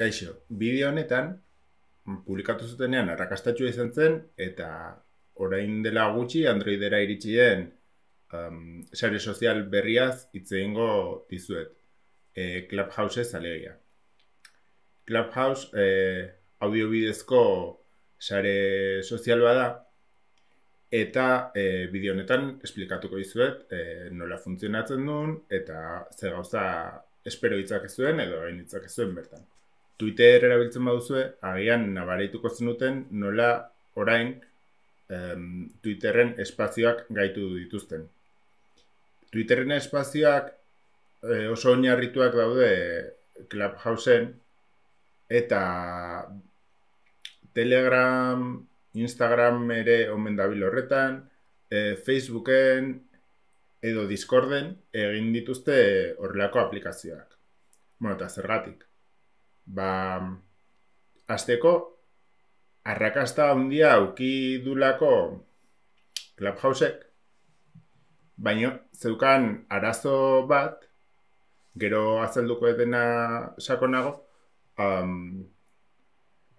Kaixo, bideo honetan, publikatu zutenean arrakastatua izan zen, eta orain dela gutxi Androidera iritsi den um, sare sozial berriaz hitz egingo dizuet. Eh, Clubhouse ez alegia. Clubhouse e, audio bidezko sare sozial da eta eh bideo honetan esplikatuko dizuet e, nola funtzionatzen duen eta ze gauza espero hitzak zuen edo orain hitzak zuen bertan. Twitter erabiltzen baduzue, agian nabarituko zenuten nola orain Twitteren Twitterren espazioak gaitu dituzten. Twitterren espazioak eh, oso oinarrituak daude Clubhouseen eta Telegram, Instagram ere omen dabil horretan, eh, Facebooken edo Discorden egin dituzte horrelako aplikazioak. Bueno, eta zergatik ba, azteko arrakasta handia auki dulako Clubhouseek, baina zeukan arazo bat, gero azalduko edena sakonago, um,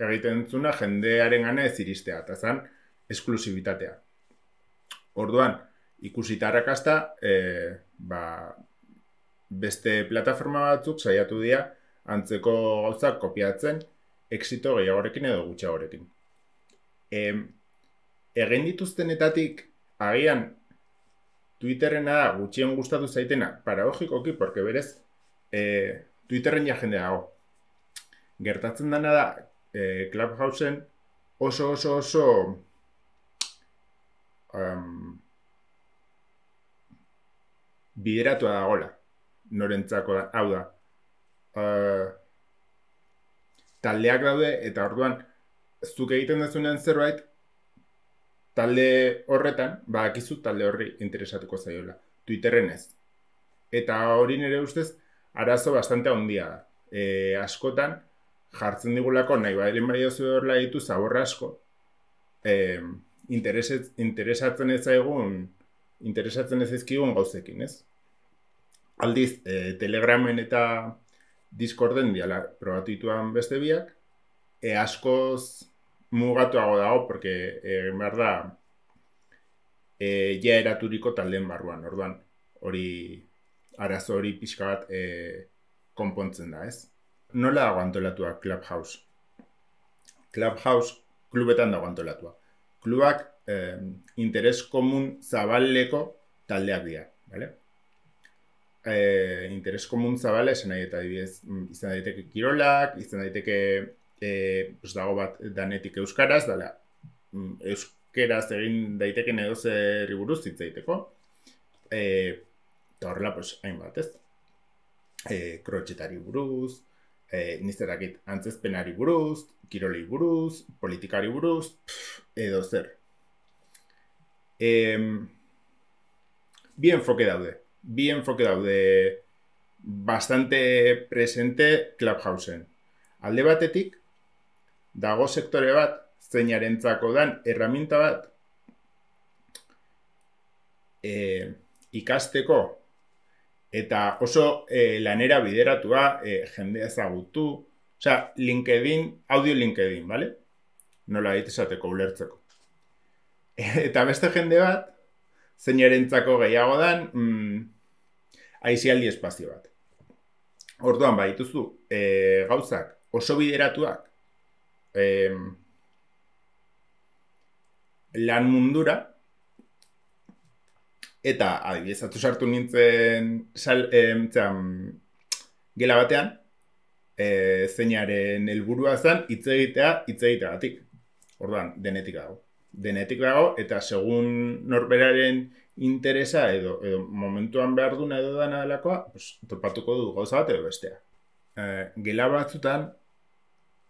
egiten zuna jendearen gana ez iristea, eta zan esklusibitatea. Orduan, ikusita arrakasta, e, ba, beste plataforma batzuk saiatu dira, antzeko gauzak kopiatzen exito gehiagorekin edo gutxagorekin. horrekin. E, dituztenetatik agian Twitterrena da gutxien gustatu zaitena paradojikoki, porque berez e, Twitterren ja jendea dago. Gertatzen dana da e, Clubhouseen oso oso oso um, bideratua da gola norentzako da, hau da, uh, taldeak daude eta orduan zuk egiten dezunean zerbait talde horretan, badakizu talde horri interesatuko zaiola, Twitterren ez. Eta hori nire ustez, arazo bastante handia da. E, askotan, jartzen digulako, nahi badelen bari horrela ditu, zaborra asko, e, interesez, interesatzen ez zaigun, interesatzen ez ezkigun gauzekin, ez? Aldiz, e, telegramen eta Discorden diala probatituan beste biak, e askoz mugatuago dago, porque e, egin behar da, e, ja eraturiko taldeen barruan, orduan, hori, arazo hori pixka bat e, konpontzen da, ez? Nola dago antolatua Clubhouse? Clubhouse, klubetan dago antolatua. Klubak e, interes komun zabaleko taldeak dira, bale? e, interes komun zabala esan nahi eta dibidez, mm, izan daiteke kirolak, izan daiteke e, pues, dago bat danetik euskaraz, dala mm, euskaraz egin daiteke edo zer buruz hitz daiteko. E, eh, eta horrela, pues, hainbat ez. E, Kroetxetari buruz, e, nizetakit antzezpenari buruz, kiroli buruz, politikari buruz, edo zer. E, bi enfoke daude bien foketau, de bastante presente Clubhausen. Alde batetik, dago sektore bat, zeinaren dan, erraminta bat, e, ikasteko, eta oso eh, lanera bideratua, e, jende ezagutu, oza, linkedin, audio linkedin, vale? Nola ditu esateko, ulertzeko. Eta beste jende bat, zeinaren gehiago dan, mm, aizialdi espazio bat. Orduan baituzu e, eh, gauzak oso bideratuak e, lan mundura eta adibidez atu sartu nintzen sal, e, gela batean e, zeinaren helburua zen hitz egitea hitz egiteagatik. Orduan denetik dago. Denetik dago eta segun norberaren interesa edo, momentuan behar duna edo dana delakoa, pues, topatuko du bat edo bestea. E, gela batzutan,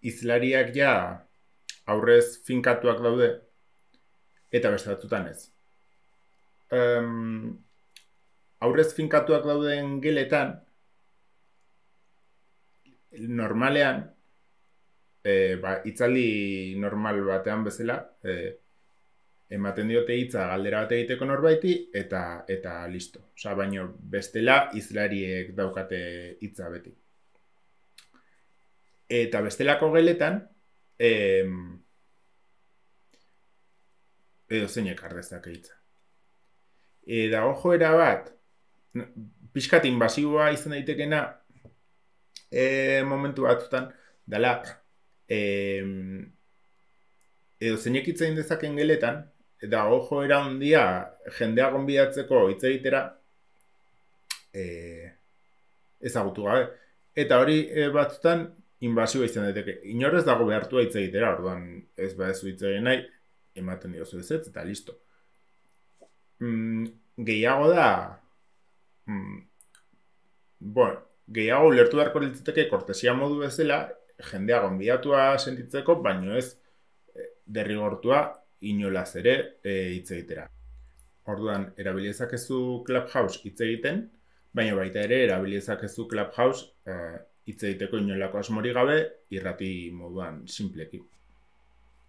izlariak ja aurrez finkatuak daude eta beste batzutan ez. E, aurrez finkatuak dauden geletan, normalean, E, ba, itzali normal batean bezala, e, ematen diote hitza galdera bat egiteko norbaiti eta eta listo. Osea, baino bestela izlariek daukate hitza beti. Eta bestelako geletan, em, edo zeinek ardezak egitza. E, dago joera bat, pixkat inbasiboa izan daitekena, e, eh, momentu batzutan, dala, e, edo zeinek itzain geletan, dago joera handia jendea gonbidatzeko hitz egitera eh ezagutu gabe. Eta hori eh, batzutan inbazio izan daiteke. Inorrez dago behartua hitz egitera, orduan ez ba ez hitz egin nahi, ematen dio zu eta listo. Mm, gehiago da, mm, bueno, gehiago ulertu beharko litzateke kortesia modu bezala, jendea gonbiatua sentitzeko, baino ez eh, derrigortua inolaz ere e, hitz egitera. Orduan erabilizak ezu Clubhouse hitz egiten, baina baita ere erabilizak ezu Clubhouse e, hitz egiteko inolako asmori gabe irrati moduan simpleki.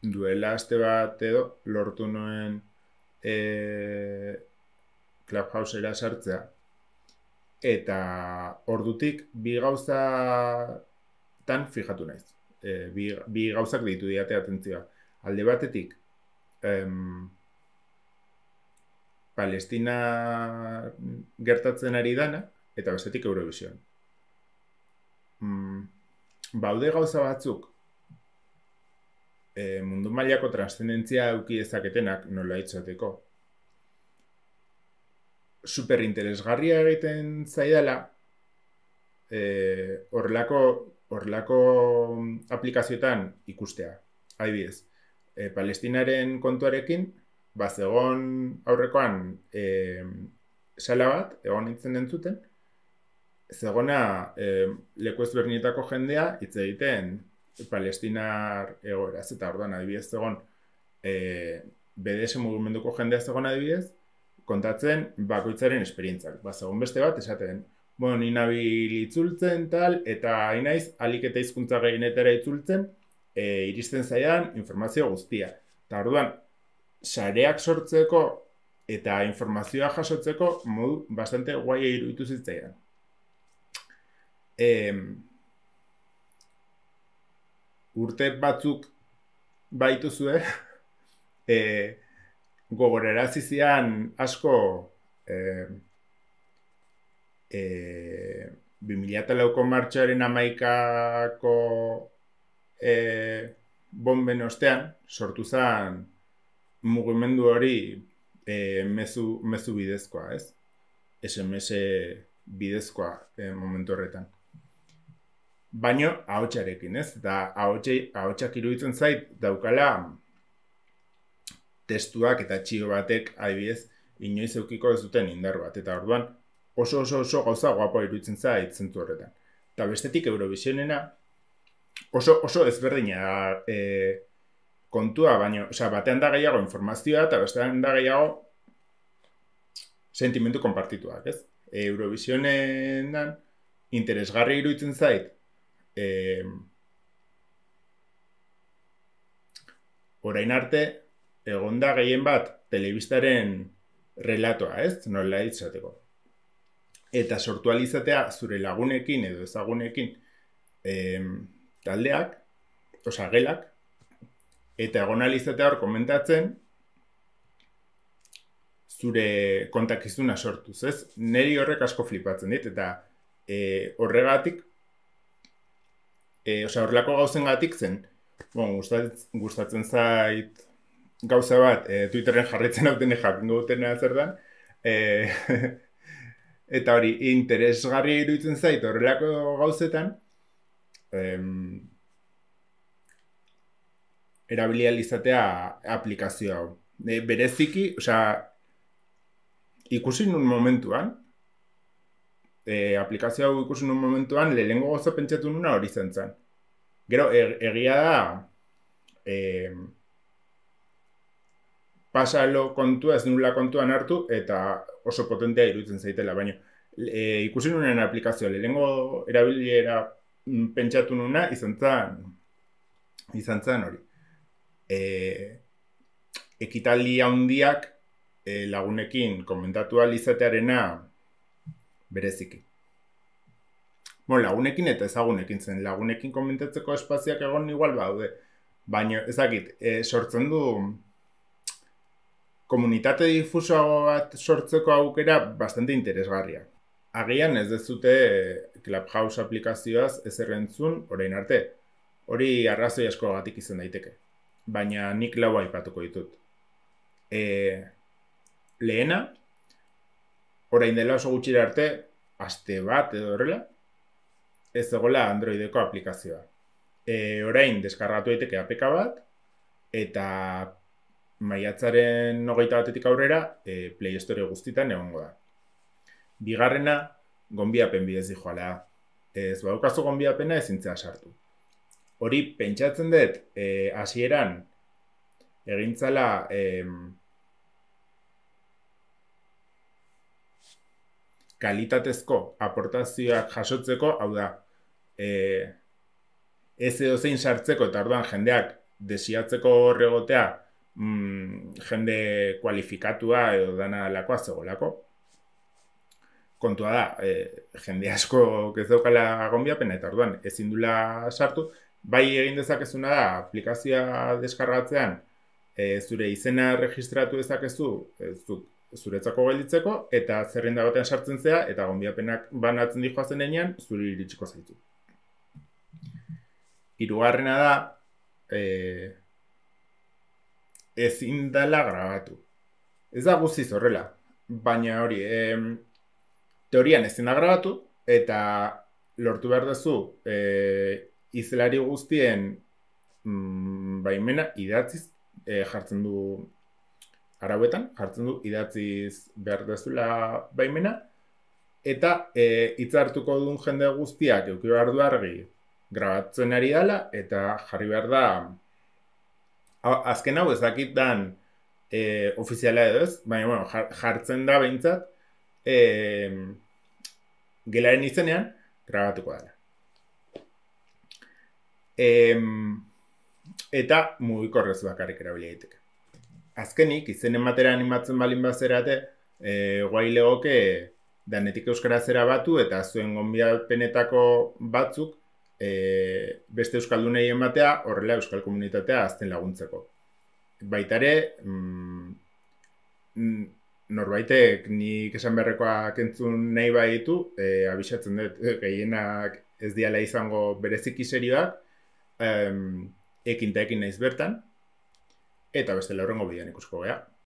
Duela aste bat edo lortu noen e, Clubhouse era sartzea. Eta ordutik bi gauza tan fijatu naiz. E, bi, gauzak ditu diate atentzioa. Alde batetik, Palestina gertatzen ari dana, eta bestetik Eurovision. Mm, baude gauza batzuk, e, mundu mailako transzendentzia auki ezaketenak nola Super Superinteresgarria egiten zaidala, e, horrelako, horrelako mm, aplikazioetan ikustea. Adibidez, e, palestinaren kontuarekin, ba, zegoen aurrekoan e, sala bat, egon nintzen entzuten, zuten e, eh, leku ezberdinetako jendea hitz egiten palestinar egoraz eta orduan adibidez zegoen e, BDS mugimenduko jendea zegoen adibidez, kontatzen bakoitzaren esperientzak. Ba, zegoen beste bat, esaten, bueno, nina itzultzen tal, eta inaiz, alik eta izkuntza gehienetara itzultzen, e, iristen zaidan informazio guztia. Eta orduan, sareak sortzeko eta informazioa jasotzeko modu bastante guai iruditu zitzaidan. E, urte batzuk baitu zue, e, gogorera zizian asko e, e, lauko martxaren amaikako e, bomben ostean sortu zen mugimendu hori e, mezu, mezu bidezkoa, ez? SMS bidezkoa e, momentu horretan. Baino ahotsarekin, ez? Da ahotsi ahotsak iruditzen zait daukala testuak eta txio batek adibidez inoiz eukiko ez duten indar bat eta orduan oso oso oso gauza guapo iruditzen zait zentu horretan. Eta bestetik Eurovisionena oso, oso ezberdina eh, kontua, baina, osea, batean da gehiago informazioa eta bestean da gehiago sentimendu konpartituak, ez? E, Eurovisionen interesgarri iruditzen zait, e, orain arte, egon da gehien bat, telebistaren relatoa, ez? Nola ditzateko. Eta sortualizatea zure lagunekin edo ezagunekin, taldeak, osa gelak, eta egon alizatea hor komentatzen, zure kontakizuna sortu. ez? Neri horrek asko flipatzen dit, eta e, horregatik, e, osa horrelako gauzen gatik zen, bon, gustatzen, zait gauza bat, e, Twitterren jarretzen hau dene jakin gautena zer da, e, eta hori, interesgarri iruditzen zait horrelako gauzetan, em, erabilia izatea aplikazio bereziki, osea, ikusi un momentuan, e, aplikazio hau ikusi un momentuan, lehenko gozo pentsatu nuna hori zen zen. Gero, er, egia da, e, pasalo kontua ez nula kontuan hartu, eta oso potentea iruditzen zaitela, baina e, ikusi unen aplikazio, lehenko erabiliera pentsatu nuna, izan zan, izan zan hori. E, ekitaldi handiak e, lagunekin komentatu alizatearena bereziki. Bon, lagunekin eta ezagunekin zen, lagunekin komentatzeko espaziak egon igual baude, baina ezakit, e, sortzen du komunitate difusoago bat sortzeko aukera bastante interesgarria agian ez dezute eh, Clubhouse aplikazioaz ez errentzun orain arte. Hori arrazoi asko agatik izan daiteke. Baina nik lau aipatuko ditut. E, lehena, orain dela oso gutxira arte, aste bat edo horrela, ez egola Androideko aplikazioa. E, orain, deskarratu daiteke APK bat, eta maiatzaren nogeita batetik aurrera, Play Store guztitan egongo da. Bigarrena, gonbiapen bidez dijoala, Ez baukazu gonbiapena ezintzea sartu. Hori pentsatzen dut, eh, hasieran e, egintzala kalitatezko aportazioak jasotzeko, hau da, e, ez edo sartzeko eta orduan jendeak desiatzeko horregotea mm, jende kualifikatua edo dana lakoa zegoelako, kontua da, e, jende asko ez daukala gonbiapen, eta orduan, ezindula sartu, bai egin dezakezuna da, aplikazioa deskargatzean, e, zure izena registratu dezakezu, e, zu, zuretzako gelditzeko, eta zerrenda batean sartzen zea, eta gombiapenak banatzen dihoa zen Zure iritsiko zaitu. Hirugarrena da, e, ezin dala grabatu. Ez da guziz horrela, baina hori, teorian ez dena grabatu, eta lortu behar dazu eh, izelari guztien mm, baimena idatziz eh, jartzen du arauetan, jartzen du idatziz behar dazula baimena, eta e, eh, itzartuko duen jende guztiak euki behar du argi grabatzen ari dela, eta jarri behar da azken hau ezakitan e, ofiziala edo ez, baina bueno, jartzen da behintzat e, gelaren izenean, grabatuko dara. E, eta mugiko bakarrik erabili Azkenik, izen ematera animatzen balin bazerate, e, guai legoke danetik euskara zera batu, eta zuen gombialpenetako batzuk, e, beste euskaldunei ematea, horrela euskal komunitatea azten laguntzeko. Baitare, mm, mm norbaitek nik esan berrekoak entzun nahi baditu, e, abisatzen dut, eh, gehienak ez diala izango bereziki serioak, ekin ekin naiz bertan, eta beste laurrengo bidean ikusko gara.